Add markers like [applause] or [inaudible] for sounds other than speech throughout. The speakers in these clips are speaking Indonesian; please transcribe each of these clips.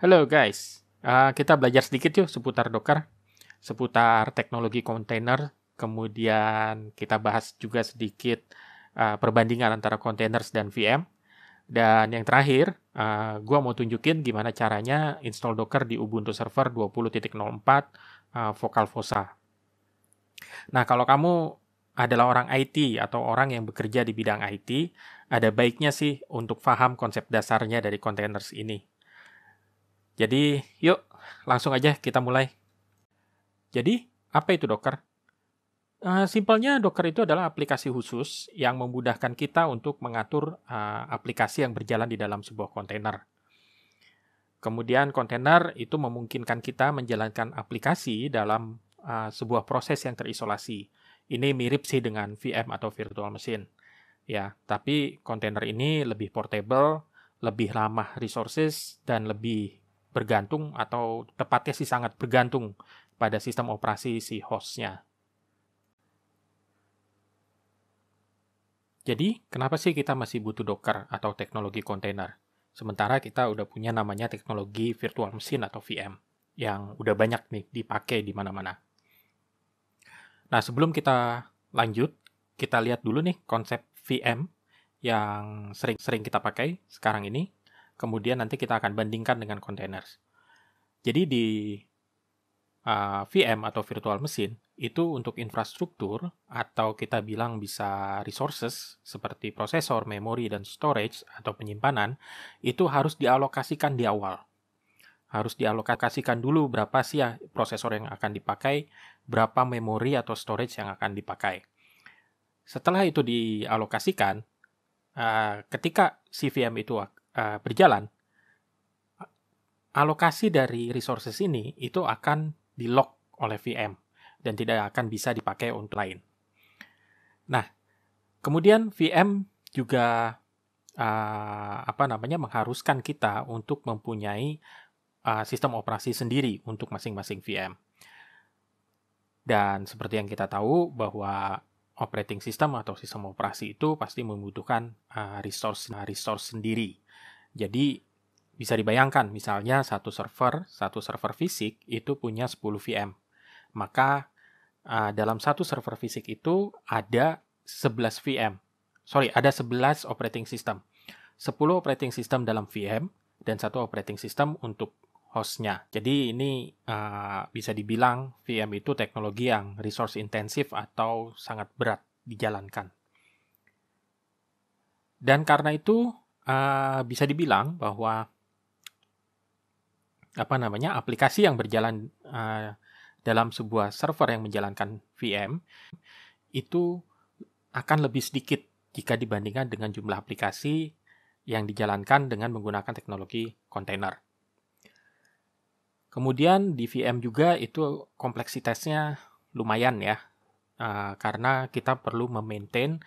Halo guys, uh, kita belajar sedikit yuk seputar Docker, seputar teknologi kontainer, kemudian kita bahas juga sedikit uh, perbandingan antara containers dan VM. Dan yang terakhir, uh, ah, gue mau tunjukin gimana caranya install Docker di Ubuntu Server 20.04 uh, Vocal Fossa. Nah, kalau kamu adalah orang IT atau orang yang bekerja di bidang IT, ada baiknya sih untuk paham konsep dasarnya dari containers ini. Jadi, yuk langsung aja kita mulai. Jadi, apa itu Docker? Uh, simpelnya Docker itu adalah aplikasi khusus yang memudahkan kita untuk mengatur uh, aplikasi yang berjalan di dalam sebuah kontainer. Kemudian kontainer itu memungkinkan kita menjalankan aplikasi dalam uh, sebuah proses yang terisolasi. Ini mirip sih dengan VM atau virtual machine. Ya, tapi kontainer ini lebih portable, lebih ramah resources dan lebih bergantung atau tepatnya sih sangat bergantung pada sistem operasi si hostnya. Jadi, kenapa sih kita masih butuh Docker atau teknologi kontainer? Sementara kita udah punya namanya teknologi virtual machine atau VM yang udah banyak nih dipakai di mana-mana. Nah, sebelum kita lanjut, kita lihat dulu nih konsep VM yang sering-sering kita pakai sekarang ini kemudian nanti kita akan bandingkan dengan containers. Jadi di uh, ah, VM atau virtual mesin itu untuk infrastruktur atau kita bilang bisa resources seperti prosesor, memori dan storage atau penyimpanan itu harus dialokasikan di awal. Harus dialokasikan dulu berapa sih ya prosesor yang akan dipakai, berapa memori atau storage yang akan dipakai. Setelah itu dialokasikan, ah, ketika CVM itu uh, berjalan, alokasi dari resources ini itu akan di lock oleh VM dan tidak akan bisa dipakai untuk lain. Nah, kemudian VM juga uh, apa namanya mengharuskan kita untuk mempunyai uh, sistem operasi sendiri untuk masing-masing VM. Dan seperti yang kita tahu bahwa operating system atau sistem operasi itu pasti membutuhkan uh, resource resource sendiri. Jadi bisa dibayangkan misalnya satu server, satu server fisik itu punya 10 VM. Maka uh, dalam satu server fisik itu ada 11 VM. Sorry, ada 11 operating system. 10 operating system dalam VM dan satu operating system untuk hostnya. Jadi ini uh, bisa dibilang VM itu teknologi yang resource intensif atau sangat berat dijalankan. Dan karena itu Ah, bisa dibilang bahwa apa namanya aplikasi yang berjalan uh, dalam sebuah server yang menjalankan VM itu akan lebih sedikit jika dibandingkan dengan jumlah aplikasi yang dijalankan dengan menggunakan teknologi kontainer. Kemudian di VM juga itu kompleksitasnya lumayan ya, ah, karena kita perlu memaintain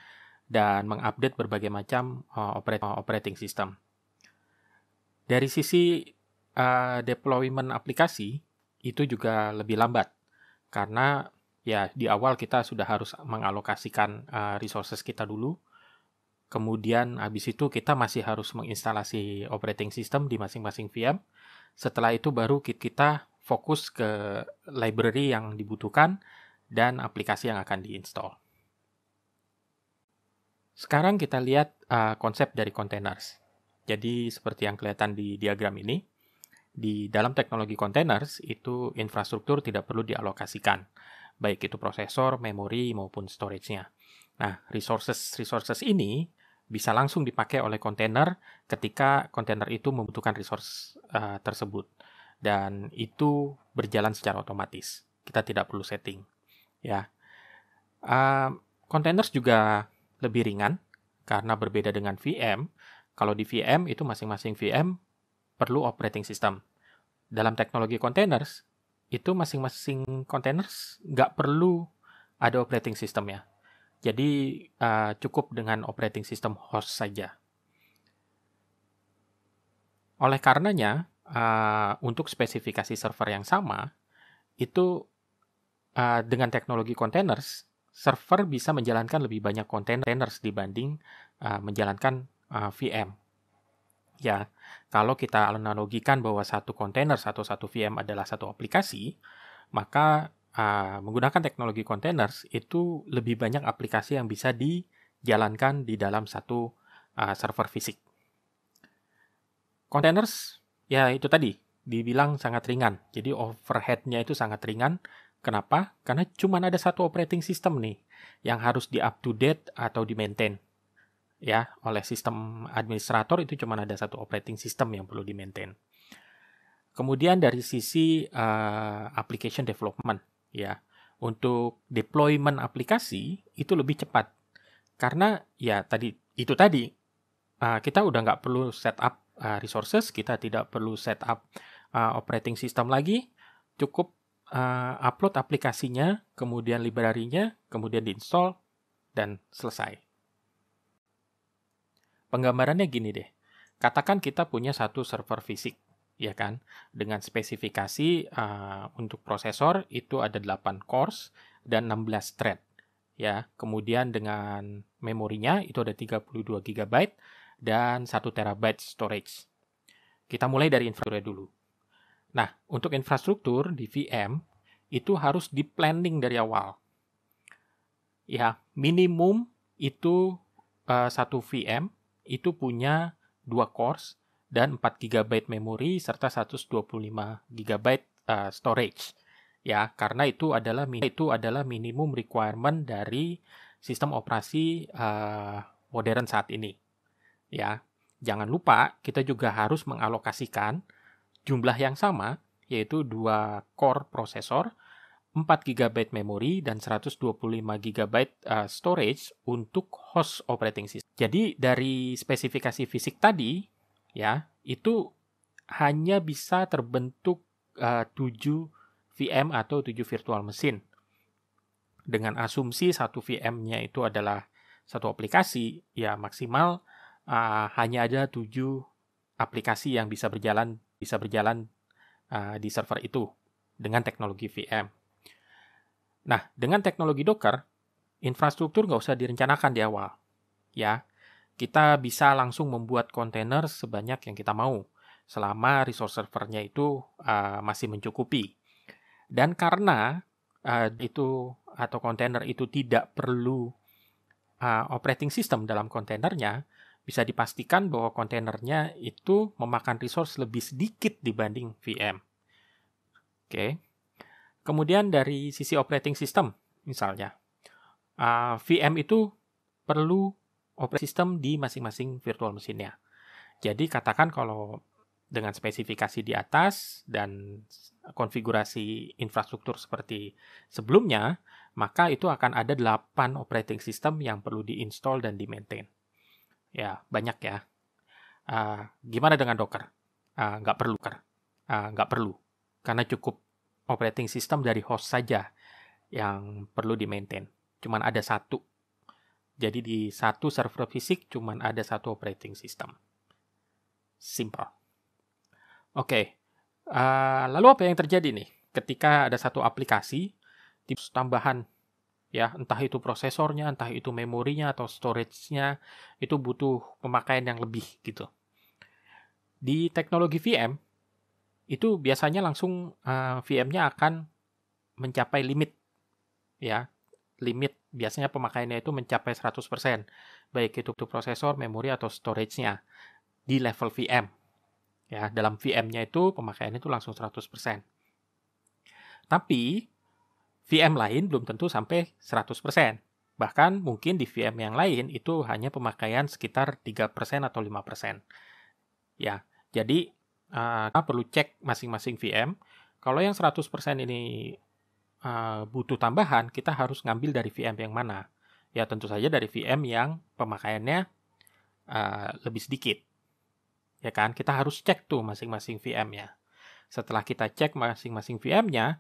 dan mengupdate berbagai macam eh, eh, operating system. Dari sisi eh, deployment aplikasi itu juga lebih lambat karena ya di awal kita sudah harus mengalokasikan resources kita dulu. Kemudian habis itu kita masih harus menginstalasi operating system di masing-masing VM. Setelah itu baru kita fokus ke library yang dibutuhkan dan aplikasi yang akan diinstall. Sekarang kita lihat uh, konsep dari containers. Jadi seperti yang kelihatan di diagram ini, di dalam teknologi containers itu infrastruktur tidak perlu dialokasikan, baik itu prosesor, memori maupun storage-nya. Nah, resources resources ini bisa langsung dipakai oleh kontainer ketika kontainer itu membutuhkan resource uh, tersebut dan itu berjalan secara otomatis. Kita tidak perlu setting, ya. Uh, containers juga lebih ringan karena berbeda dengan VM. Kalau di VM itu masing-masing VM perlu operating system. Dalam teknologi containers itu masing-masing containers nggak perlu ada operating system ya. Jadi uh, cukup dengan operating system host saja. Oleh karenanya, uh, untuk spesifikasi server yang sama, itu uh, dengan teknologi containers server bisa menjalankan lebih banyak containers dibanding uh, menjalankan uh, ah, VM. Ya, kalau kita analogikan bahwa satu container atau satu VM adalah satu aplikasi, maka uh, menggunakan teknologi containers itu lebih banyak aplikasi yang bisa dijalankan di dalam satu uh, server fisik. Containers, ya itu tadi, dibilang sangat ringan. Jadi overheadnya itu sangat ringan Kenapa? Karena cuma ada satu operating system nih yang harus di up to date atau di maintain. Ya, oleh sistem administrator itu cuma ada satu operating system yang perlu di maintain. Kemudian dari sisi uh, application development, ya, untuk deployment aplikasi itu lebih cepat karena ya tadi itu tadi uh, kita udah nggak perlu setup uh, eh, resources, kita tidak perlu setup uh, operating system lagi, cukup uh, upload aplikasinya, kemudian library-nya, kemudian diinstall, dan selesai. Penggambarannya gini deh. Katakan kita punya satu server fisik, ya kan? Dengan spesifikasi uh, untuk prosesor itu ada 8 cores dan 16 thread, ya. Kemudian dengan memorinya itu ada 32 GB dan 1 TB storage. Kita mulai dari infrastruktur dulu. Nah, untuk infrastruktur di VM itu harus di planning dari awal. Ya, minimum itu uh, satu VM itu punya dua cores dan 4 GB memori serta 125 GB uh, storage. Ya, karena itu adalah itu adalah minimum requirement dari sistem operasi uh, modern saat ini. Ya, jangan lupa kita juga harus mengalokasikan jumlah yang sama, yaitu 2 core prosesor, 4 GB memori, dan 125 GB uh, storage untuk host operating system. Jadi dari spesifikasi fisik tadi, ya, itu hanya bisa terbentuk uh, 7 VM atau 7 virtual mesin. Dengan asumsi satu VM-nya itu adalah satu aplikasi, ya maksimal uh, hanya ada tujuh aplikasi yang bisa berjalan bisa berjalan uh, di server itu dengan teknologi VM. Nah, dengan teknologi Docker, infrastruktur nggak usah direncanakan di awal. Ya, kita bisa langsung membuat kontainer sebanyak yang kita mau, selama resource servernya itu uh, masih mencukupi. Dan karena uh, itu atau kontainer itu tidak perlu uh, operating system dalam kontainernya, bisa dipastikan bahwa kontainernya itu memakan resource lebih sedikit dibanding VM. Oke. Kemudian dari sisi operating system, misalnya, uh, ah, VM itu perlu operating system di masing-masing virtual mesinnya. Jadi katakan kalau dengan spesifikasi di atas dan konfigurasi infrastruktur seperti sebelumnya, maka itu akan ada 8 operating system yang perlu diinstall dan di-maintain. Ya, banyak ya. Uh, gimana dengan Docker? Uh, nggak perlu, Docker. Uh, ah, perlu. Karena cukup operating system dari host saja yang perlu di-maintain. Cuman ada satu. Jadi di satu server fisik cuman ada satu operating system. Simple. Oke. Okay. Uh, lalu apa yang terjadi nih? Ketika ada satu aplikasi, tips tambahan ya entah itu prosesornya, entah itu memorinya atau storage-nya itu butuh pemakaian yang lebih gitu. Di teknologi VM itu biasanya langsung uh, eh, VM-nya akan mencapai limit ya. Limit biasanya pemakaiannya itu mencapai 100%, baik itu prosesor, memori atau storage-nya di level VM. Ya, dalam VM-nya itu pemakaiannya itu langsung 100%. Tapi VM lain belum tentu sampai 100%. Bahkan mungkin di VM yang lain itu hanya pemakaian sekitar 3% atau 5%. Ya, jadi uh, perlu cek masing-masing VM. Kalau yang 100% ini uh, butuh tambahan, kita harus ngambil dari VM yang mana. Ya, tentu saja dari VM yang pemakaiannya uh, lebih sedikit. Ya kan, kita harus cek tuh masing-masing VM-nya. Setelah kita cek masing-masing VM-nya,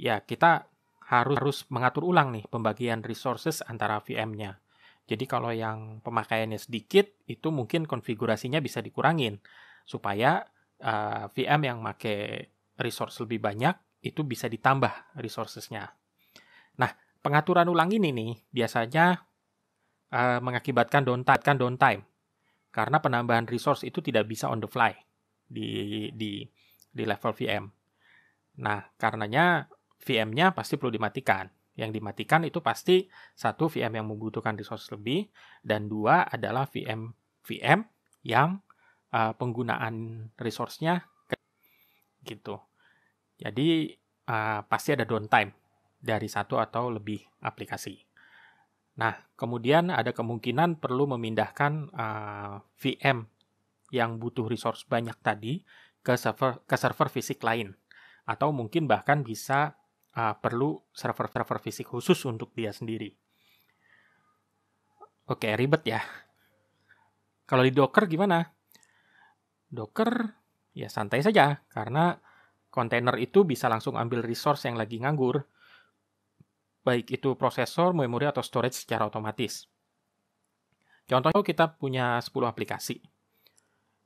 ya kita harus harus mengatur ulang nih pembagian resources antara VM-nya. Jadi kalau yang pemakaiannya sedikit itu mungkin konfigurasinya bisa dikurangin supaya uh, eh, VM yang pakai resource lebih banyak itu bisa ditambah resourcesnya. Nah, pengaturan ulang ini nih biasanya uh, mengakibatkan kan downtime, karena penambahan resource itu tidak bisa on the fly di di di level VM. Nah, karenanya VM-nya pasti perlu dimatikan. Yang dimatikan itu pasti satu VM yang membutuhkan resource lebih dan dua adalah VM VM yang uh, penggunaan resource-nya gitu. Jadi uh, pasti ada downtime dari satu atau lebih aplikasi. Nah, kemudian ada kemungkinan perlu memindahkan uh, eh, VM yang butuh resource banyak tadi ke server ke server fisik lain atau mungkin bahkan bisa uh, perlu server-server fisik khusus untuk dia sendiri. Oke, ribet ya. Kalau di Docker gimana? Docker ya santai saja karena kontainer itu bisa langsung ambil resource yang lagi nganggur. Baik itu prosesor, memori, atau storage secara otomatis. Contohnya kita punya 10 aplikasi.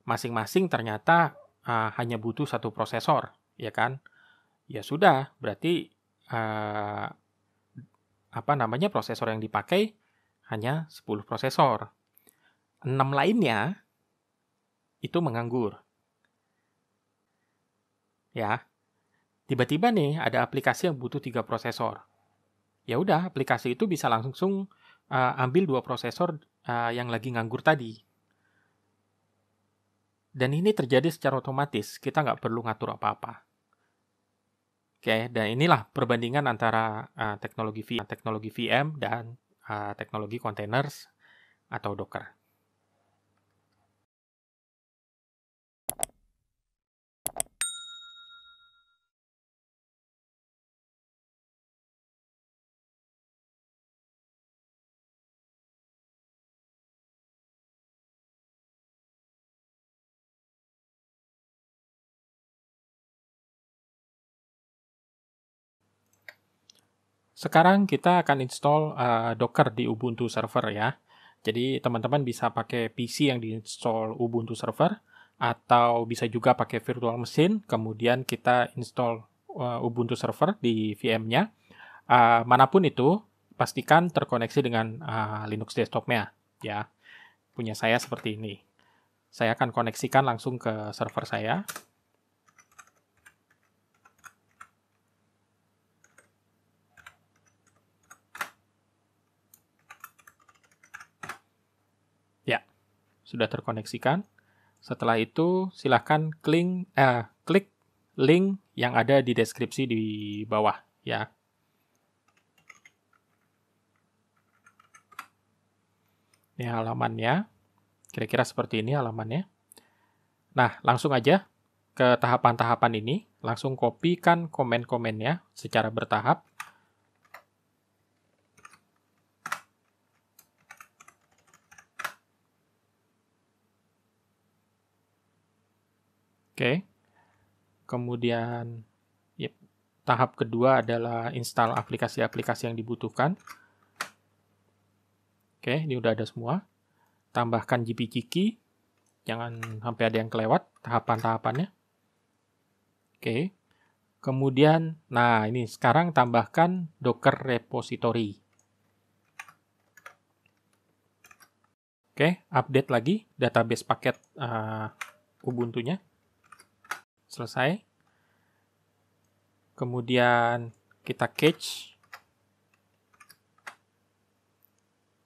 Masing-masing ternyata uh, hanya butuh satu prosesor, ya kan? Ya sudah, berarti uh, apa namanya prosesor yang dipakai hanya 10 prosesor. 6 lainnya itu menganggur. Ya. Tiba-tiba nih ada aplikasi yang butuh 3 prosesor. Ya udah, aplikasi itu bisa langsung uh, ambil dua prosesor uh, yang lagi nganggur tadi. Dan ini terjadi secara otomatis, kita nggak perlu ngatur apa-apa. Oke, dan inilah perbandingan antara uh, teknologi VM, teknologi VM dan uh, teknologi containers atau Docker. Sekarang kita akan install uh, Docker di Ubuntu server ya. Jadi teman-teman bisa pakai PC yang diinstall Ubuntu server atau bisa juga pakai virtual machine Kemudian kita install uh, Ubuntu server di VM-nya. Uh, eh, manapun itu, pastikan terkoneksi dengan uh, Linux desktop-nya ya. Punya saya seperti ini. Saya akan koneksikan langsung ke server saya. sudah terkoneksikan. Setelah itu, silahkan klik, eh, klik link yang ada di deskripsi di bawah ya. Ini halamannya. Kira-kira seperti ini halamannya. Nah, langsung aja ke tahapan-tahapan ini. Langsung kopikan komen-komennya secara bertahap. Oke. Kemudian yep, ya, tahap kedua adalah install aplikasi-aplikasi yang dibutuhkan. Oke, ini udah ada semua. Tambahkan GPG key, Jangan sampai ada yang kelewat tahapan-tahapannya. Oke. Kemudian, nah ini sekarang tambahkan Docker repository. Oke, update lagi database paket uh, Ubuntu-nya selesai. Kemudian kita catch.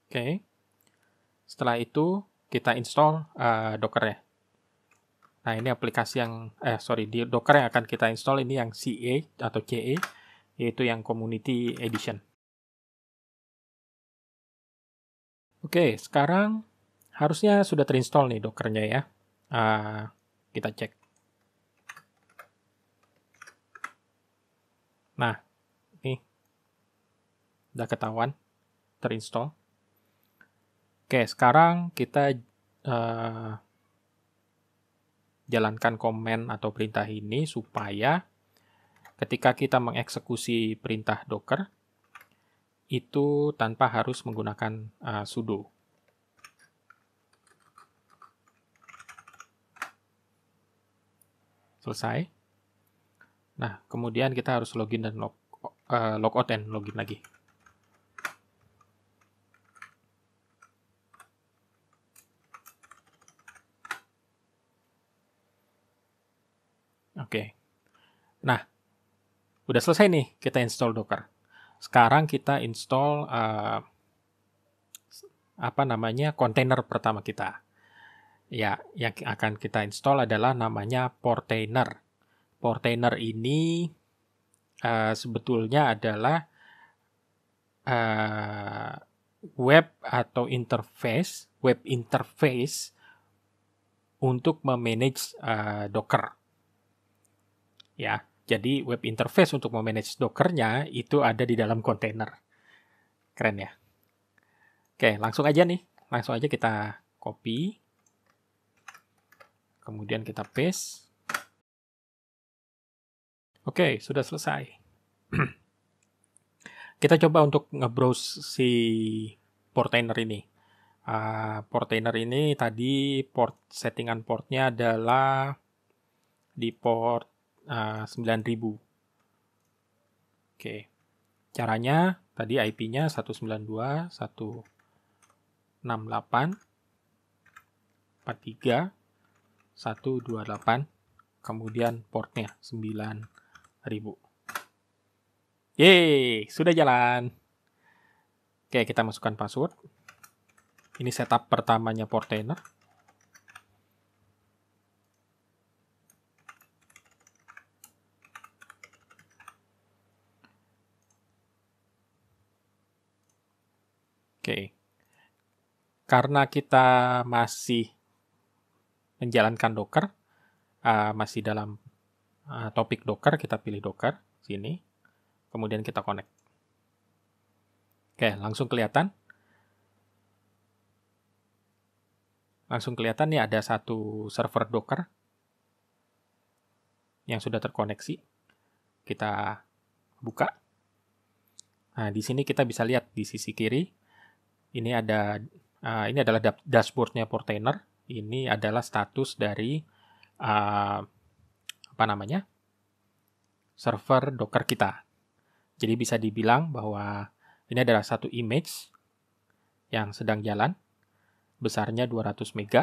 Oke. Setelah itu kita install uh, eh, docker ya Nah, ini aplikasi yang eh sorry, di Docker yang akan kita install ini yang CA atau CE yaitu yang Community Edition. Oke, sekarang harusnya sudah terinstall nih docker ya. Uh, kita cek. Nah, ini Udah ketahuan. Terinstall. Oke, sekarang kita uh, jalankan komen atau perintah ini supaya ketika kita mengeksekusi perintah docker, itu tanpa harus menggunakan uh, sudo. Selesai. Nah, kemudian kita harus login dan log, uh, log out dan login lagi. Oke. Okay. Nah, udah selesai nih kita install Docker. Sekarang kita install uh, apa namanya container pertama kita. Ya, yang akan kita install adalah namanya Portainer. Portainer ini uh, sebetulnya adalah uh, web atau interface, web interface untuk memanage uh, Docker. Ya, jadi web interface untuk memanage Dockernya itu ada di dalam container. Keren ya. Oke, langsung aja nih. Langsung aja kita copy. Kemudian kita paste. Oke, okay, sudah selesai. [clears throat] Kita coba untuk nge ngebrowse si portainer ini. Uh, ah, portainer ini tadi port settingan portnya adalah di port uh, ah, 9000. Oke. Okay. Caranya tadi IP-nya 192 168 43 128 kemudian portnya 9 ribu. Yeay, sudah jalan. Oke, kita masukkan password. Ini setup pertamanya Portainer. Oke. Karena kita masih menjalankan Docker, eh, masih dalam Ah, topik Docker, kita pilih Docker sini, kemudian kita connect. Oke, langsung kelihatan. Langsung kelihatan nih ada satu server Docker yang sudah terkoneksi. Kita buka. Nah, di sini kita bisa lihat di sisi kiri ini ada uh, ini adalah dashboardnya Portainer. Ini adalah status dari uh, apa namanya server Docker kita. Jadi bisa dibilang bahwa ini adalah satu image yang sedang jalan, besarnya 200 MB,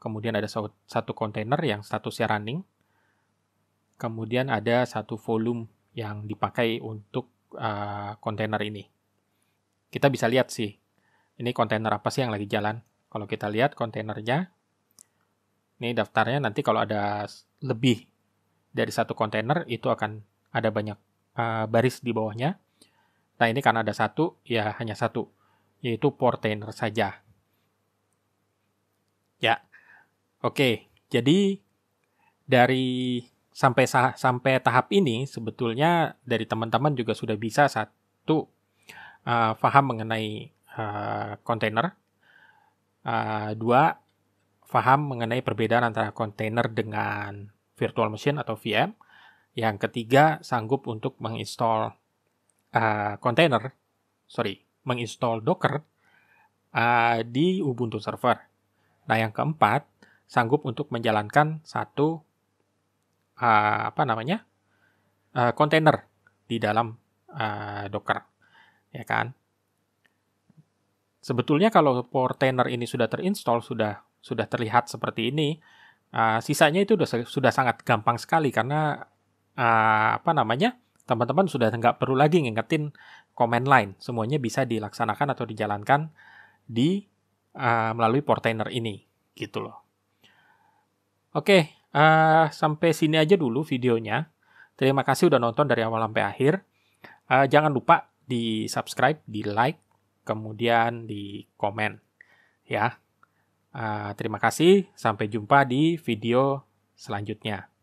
kemudian ada satu kontainer yang statusnya running, kemudian ada satu volume yang dipakai untuk eh, kontainer uh, ini. Kita bisa lihat sih, ini kontainer apa sih yang lagi jalan. Kalau kita lihat kontainernya, ini daftarnya nanti kalau ada lebih dari satu kontainer itu akan ada banyak uh, baris di bawahnya. Nah ini karena ada satu, ya hanya satu, yaitu portainer saja. Ya, oke. Jadi dari sampai sampai tahap ini sebetulnya dari teman-teman juga sudah bisa satu uh, faham mengenai eh, kontainer, uh, uh, dua faham mengenai perbedaan antara kontainer dengan virtual machine atau VM. Yang ketiga, sanggup untuk menginstall uh, eh, container, sorry, menginstall Docker uh, di Ubuntu server. Nah, yang keempat, sanggup untuk menjalankan satu uh, apa namanya kontainer uh, di dalam uh, Docker, ya kan? Sebetulnya kalau portainer ini sudah terinstall, sudah sudah terlihat seperti ini, Ah, sisanya itu sudah, sudah sangat gampang sekali karena uh, apa namanya teman-teman sudah nggak perlu lagi ngingetin command line semuanya bisa dilaksanakan atau dijalankan di uh, melalui portainer ini gitu loh. Oke, okay, uh, sampai sini aja dulu videonya. Terima kasih udah nonton dari awal sampai akhir. Uh, jangan lupa di subscribe, di like, kemudian di komen ya. Ah, terima kasih, sampai jumpa di video selanjutnya.